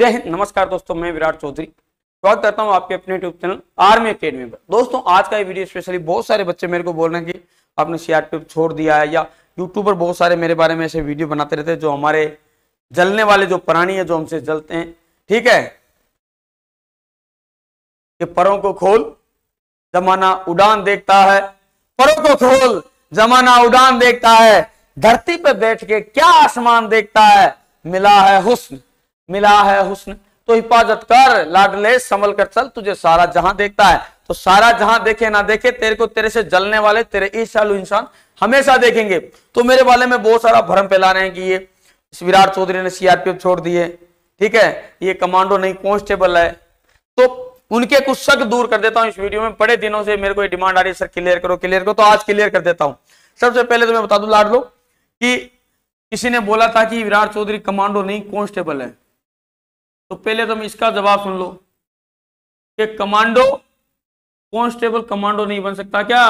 जय हिंद नमस्कार दोस्तों मैं विराट चौधरी स्वागत करता हूँ आपके अपने यूट्यूब चैनल आर्मी अकेडमी पर दोस्तों आज का ये वीडियो स्पेशली बहुत सारे बच्चे मेरे को बोल रहे हैं कि आपने सीआरपीएफ छोड़ दिया है या यूट्यूब पर बहुत सारे मेरे बारे में ऐसे वीडियो बनाते रहते हैं जो हमारे जलने वाले जो प्राणी है जो हमसे जलते हैं ठीक है कि परों को खोल जमाना उड़ान देखता है परों को खोल जमाना उड़ान देखता है धरती पर बैठ के क्या आसमान देखता है मिला है हुस्न मिला है हुस्न तो हिफाजत कर लाडले संभल कर चल तुझे सारा जहां देखता है तो सारा जहां देखे ना देखे तेरे को तेरे से जलने वाले तेरे ईशालू इंसान हमेशा देखेंगे तो मेरे वाले में बहुत सारा भ्रम फैला रहे हैं कि ये विराट चौधरी ने सीआरपीएफ छोड़ दिए ठीक है ये कमांडो नहीं कॉन्स्टेबल है तो उनके कुछ शक दूर कर देता हूं इस वीडियो में बड़े दिनों से मेरे को ये डिमांड आ रही है सर क्लियर करो क्लियर करो तो आज क्लियर कर देता हूं सबसे पहले तो मैं बता दू लो कि किसी ने बोला था कि विराट चौधरी कमांडो नहीं कॉन्स्टेबल है तो पहले तुम इसका जवाब सुन लो कि कमांडो कॉन्स्टेबल कमांडो नहीं बन सकता क्या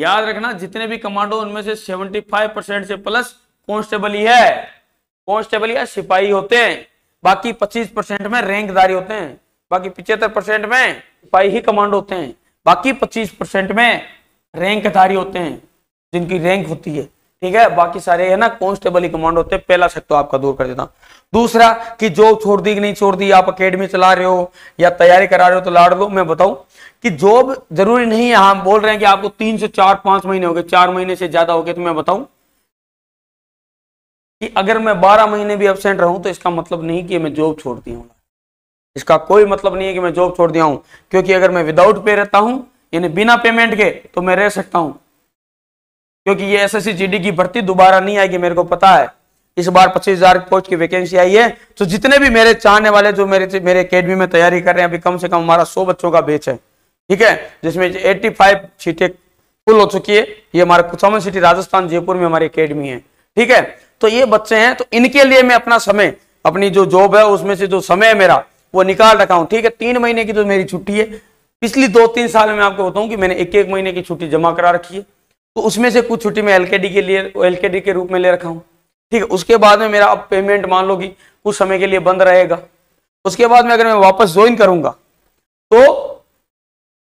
याद रखना जितने भी कमांडो उनमें से 75 परसेंट से प्लस कॉन्स्टेबल ही है कॉन्स्टेबल या सिपाही होते हैं बाकी 25 परसेंट में रैंकदारी होते हैं बाकी पिछहत्तर परसेंट में सिपाही ही कमांडो होते हैं बाकी 25 परसेंट में रैंकधारी होते हैं जिनकी रैंक होती है ठीक है बाकी सारे है ना कॉन्स्टेबल ही कमांड होते हैं पहला शक तो आपका दूर कर देता दूसरा कि जॉब छोड़ दी कि नहीं छोड़ दी आप अकेडमी चला रहे हो या तैयारी करा रहे हो तो लाड़ दो मैं बताऊं कि जॉब जरूरी नहीं है हम बोल रहे हैं कि आपको तीन से चार पांच महीने हो गए चार महीने से ज्यादा हो गए तो मैं बताऊं कि अगर मैं बारह महीने भी एबसेंट रहूं तो इसका मतलब नहीं कि मैं जॉब छोड़ दिया हूँ इसका कोई मतलब नहीं है कि मैं जॉब छोड़ दिया हूं क्योंकि अगर मैं विदाउट पे रहता हूं यानी बिना पेमेंट के तो मैं रह सकता हूँ क्योंकि ये एसएससी जीडी की भर्ती दोबारा नहीं आएगी मेरे को पता है इस बार पच्चीस हजार पोस्ट की वैकेंसी आई है तो जितने भी मेरे चाहने वाले जो मेरे मेरे अकेडमी में तैयारी कर रहे हैं अभी कम से कम हमारा सौ बच्चों का बेच है ठीक है जिसमें 85 सीटें फुल हो चुकी है ये हमारा कुचामन सिटी राजस्थान जयपुर में हमारी अकेडमी है ठीक है तो ये बच्चे हैं तो इनके लिए मैं अपना समय अपनी जो जॉब है उसमें से जो समय है मेरा वो निकाल रखा हूँ ठीक है तीन महीने की जो तो मेरी छुट्टी है पिछली दो तीन साल में आपको बताऊँ कि मैंने एक एक महीने की छुट्टी जमा करा रखी है तो उसमें से कुछ छुट्टी मैं एल के लिए एल के रूप में ले रखा हूँ ठीक है उसके बाद में मेरा अब पेमेंट मान लो कि कुछ समय के लिए बंद रहेगा उसके बाद में अगर मैं वापस ज्वाइन करूंगा तो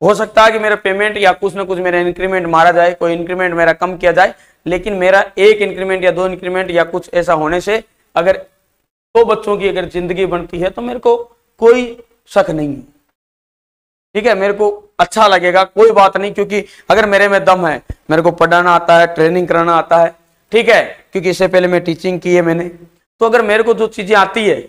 हो सकता है कि मेरा पेमेंट या कुछ ना कुछ मेरा इंक्रीमेंट मारा जाए कोई इंक्रीमेंट मेरा कम किया जाए लेकिन मेरा एक इंक्रीमेंट या दो इंक्रीमेंट या कुछ ऐसा होने से अगर दो तो बच्चों की अगर जिंदगी बनती है तो मेरे को कोई शक नहीं है ठीक है मेरे को अच्छा लगेगा कोई बात नहीं क्योंकि अगर मेरे में दम है मेरे को पढ़ाना आता है ट्रेनिंग कराना आता है ठीक है क्योंकि इससे पहले मैं टीचिंग की है मैंने तो अगर मेरे को जो चीजें आती है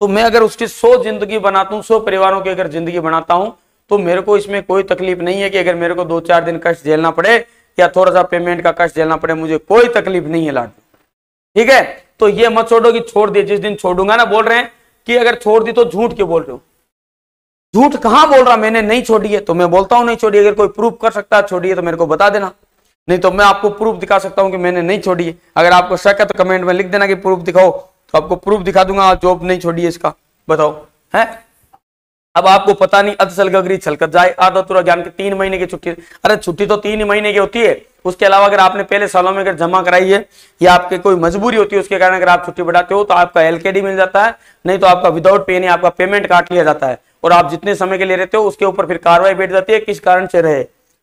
तो मैं अगर उसकी सौ जिंदगी बनाता हूँ सौ परिवारों की अगर जिंदगी बनाता हूँ तो मेरे को इसमें कोई तकलीफ नहीं है कि अगर मेरे को दो चार दिन कष्ट झेलना पड़े या थोड़ा सा पेमेंट का कष्ट झेलना पड़े मुझे कोई तकलीफ नहीं है लाडू ठीक है तो ये मत छोड़ो कि छोड़ दिए जिस दिन छोड़ूंगा ना बोल रहे हैं कि अगर छोड़ दी तो झूठ क्यों बोल रहे हो झूठ कहां बोल रहा मैंने नहीं छोड़ी है तो मैं बोलता हूं नहीं छोड़ी अगर कोई प्रूफ कर सकता है छोड़िए तो मेरे को बता देना नहीं तो मैं आपको प्रूफ दिखा सकता हूं कि मैंने नहीं छोड़ी है अगर आपको शक है तो कमेंट में लिख देना कि प्रूफ दिखाओ तो आपको प्रूफ दिखा दूंगा जॉब नहीं छोड़ी है इसका बताओ है अब आपको पता नहीं सल गगरी छलकत जाए अर्धतुरा ज्ञान के तीन महीने की छुट्टी अरे छुट्टी तो तीन महीने की होती है उसके अलावा अगर आपने पहले सालों में अगर जमा कराई है या आपके कोई मजबूरी होती है उसके कारण अगर आप छुट्टी बढ़ाते हो तो आपका एलकेडी मिल जाता है नहीं तो आपका विदाउट पेन आपका पेमेंट काट लिया जाता है और आप जितने समय के लिए रहते हो उसके ऊपर फिर कार्रवाई बैठ जाती है किस कारण से रहे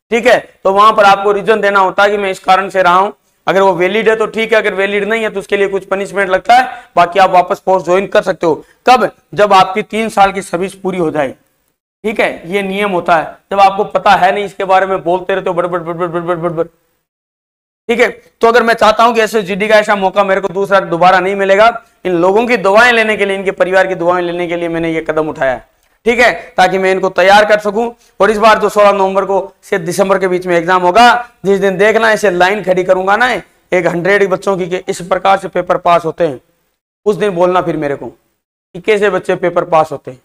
ठीक है तो वहां पर आपको रीजन देना होता है कि मैं इस कारण से रहा हूं अगर वो वैलिड है तो ठीक है अगर वैलिड नहीं है तो उसके लिए कुछ पनिशमेंट लगता है बाकी आप वापस फोर्स ज्वाइन कर सकते हो कब जब आपकी तीन साल की सर्विस पूरी हो जाए ठीक है ये नियम होता है जब आपको पता है नहीं इसके बारे में बोलते रहते हो बड़बड़ बड़बड़ बड़बड़ बड़बड़ ठीक है तो अगर मैं चाहता हूं कि ऐसे जीडी का ऐसा मौका मेरे को दूसरा दोबारा नहीं मिलेगा इन लोगों की दुआएं लेने के लिए इनके परिवार की दुआएं लेने के लिए मैंने ये कदम उठाया है ठीक है ताकि मैं इनको तैयार कर सकूं और इस बार जो 16 नवंबर को से दिसंबर के बीच में एग्जाम होगा जिस दिन देखना इसे लाइन खड़ी करूंगा ना एक हंड्रेड बच्चों की के इस प्रकार से पेपर पास होते हैं उस दिन बोलना फिर मेरे को कि कैसे बच्चे पेपर पास होते हैं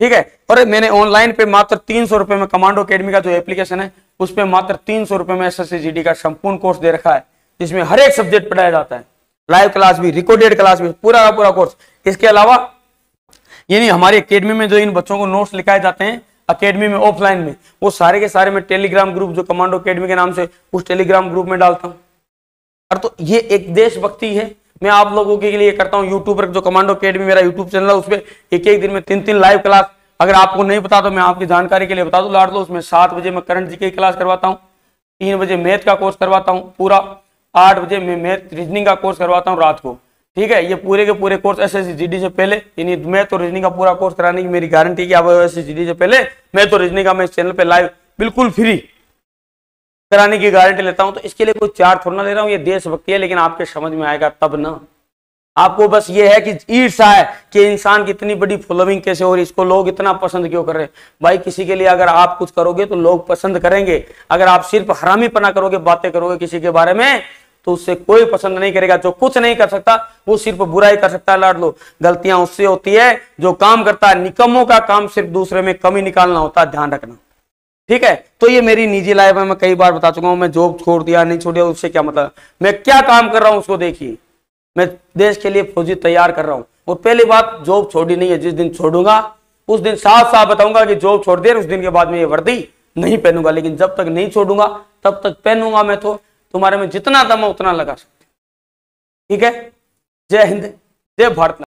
ठीक है और मैंने ऑनलाइन पे मात्र तीन सौ में कमांडो अकेडमी का जो एप्लीकेशन है उस पर मात्र तीन सौ में एस एस का संपूर्ण कोर्स दे रखा है जिसमें हर एक सब्जेक्ट पढ़ाया जाता है लाइव क्लास भी रिकॉर्डेड क्लास भी पूरा का पूरा कोर्स इसके अलावा यानी हमारी अकेडमी में जो इन बच्चों को नोट्स लिखाए जाते हैं अकेडमी में ऑफलाइन में वो सारे के सारे में टेलीग्राम ग्रुप जो कमांडो अकेडमी के नाम से उस टेलीग्राम ग्रुप में डालता हूँ और तो ये एक देशभक्ति है मैं आप लोगों के लिए करता हूँ यूट्यूब पर जो कमांडो अकेडमी मेरा यूट्यूब चैनल है उस पर एक एक दिन में तीन तीन लाइव क्लास अगर आपको नहीं पता तो मैं आपकी जानकारी के लिए बता दूँ लाट दो उसमें सात बजे मैं करंट जी की क्लास करवाता हूँ तीन बजे मैथ का कोर्स करवाता हूँ पूरा आठ बजे मैं मैथ रीजनिंग का कोर्स करवाता हूँ रात को ठीक है ये पूरे के पूरे कोर्स एस एस से पहले यानी मैथ और रीजनिंग का पूरा कोर्स कराने की मेरी गारंटी की आप एस एस से पहले मैथ और रीजनिंग का मैं चैनल पे लाइव बिल्कुल फ्री कराने की गारंटी लेता हूं तो इसके लिए कोई चार थोड़ा ले रहा हूं ये देशभक्ति है लेकिन आपके समझ में आएगा तब ना आपको बस ये है कि ईर्षा है कि इंसान की इतनी बड़ी फॉलोइंग कैसे हो रही इसको लोग इतना पसंद क्यों कर रहे हैं भाई किसी के लिए अगर आप कुछ करोगे तो लोग पसंद करेंगे अगर आप सिर्फ हरामीपना करोगे बातें करोगे किसी के बारे में तो उससे कोई पसंद नहीं करेगा जो कुछ नहीं कर सकता वो सिर्फ बुराई कर सकता है लाड लो गलतियां उससे होती है जो काम करता है निकमों का काम सिर्फ दूसरे में कमी निकालना होता है ध्यान रखना ठीक है तो ये मेरी निजी लाइफ है मैं कई बार बता चुका हूं मैं जॉब छोड़ दिया नहीं छोड़ दिया उससे क्या मतलब मैं क्या काम कर रहा हूं उसको देखिए मैं देश के लिए फौजी तैयार कर रहा हूं और पहली बात जॉब छोड़ी नहीं है जिस दिन छोड़ूंगा उस दिन साफ साफ बताऊंगा कि जॉब छोड़ दे उस दिन के बाद में ये वर्दी नहीं पहनूंगा लेकिन जब तक नहीं छोड़ूंगा तब तक पहनूंगा मैं तो तुम्हारे में जितना दम है उतना लगा सकते ठीक है जय हिंद जय भारत